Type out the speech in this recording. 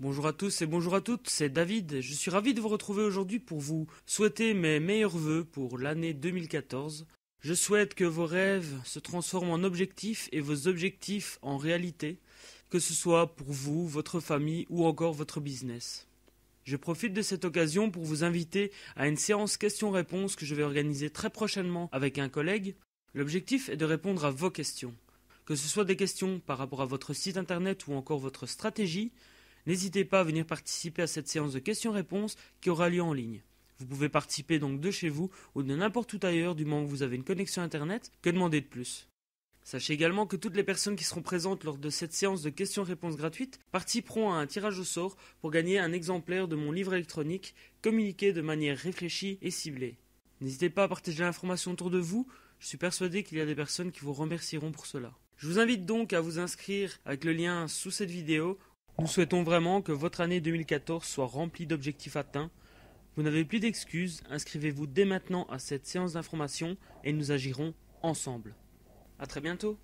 Bonjour à tous et bonjour à toutes, c'est David. Je suis ravi de vous retrouver aujourd'hui pour vous souhaiter mes meilleurs voeux pour l'année 2014. Je souhaite que vos rêves se transforment en objectifs et vos objectifs en réalité, que ce soit pour vous, votre famille ou encore votre business. Je profite de cette occasion pour vous inviter à une séance questions-réponses que je vais organiser très prochainement avec un collègue. L'objectif est de répondre à vos questions. Que ce soit des questions par rapport à votre site internet ou encore votre stratégie, N'hésitez pas à venir participer à cette séance de questions-réponses qui aura lieu en ligne. Vous pouvez participer donc de chez vous ou de n'importe où ailleurs du moment où vous avez une connexion Internet. Que demander de plus Sachez également que toutes les personnes qui seront présentes lors de cette séance de questions-réponses gratuites participeront à un tirage au sort pour gagner un exemplaire de mon livre électronique communiqué de manière réfléchie et ciblée. N'hésitez pas à partager l'information autour de vous, je suis persuadé qu'il y a des personnes qui vous remercieront pour cela. Je vous invite donc à vous inscrire avec le lien sous cette vidéo nous souhaitons vraiment que votre année 2014 soit remplie d'objectifs atteints. Vous n'avez plus d'excuses, inscrivez-vous dès maintenant à cette séance d'information et nous agirons ensemble. A très bientôt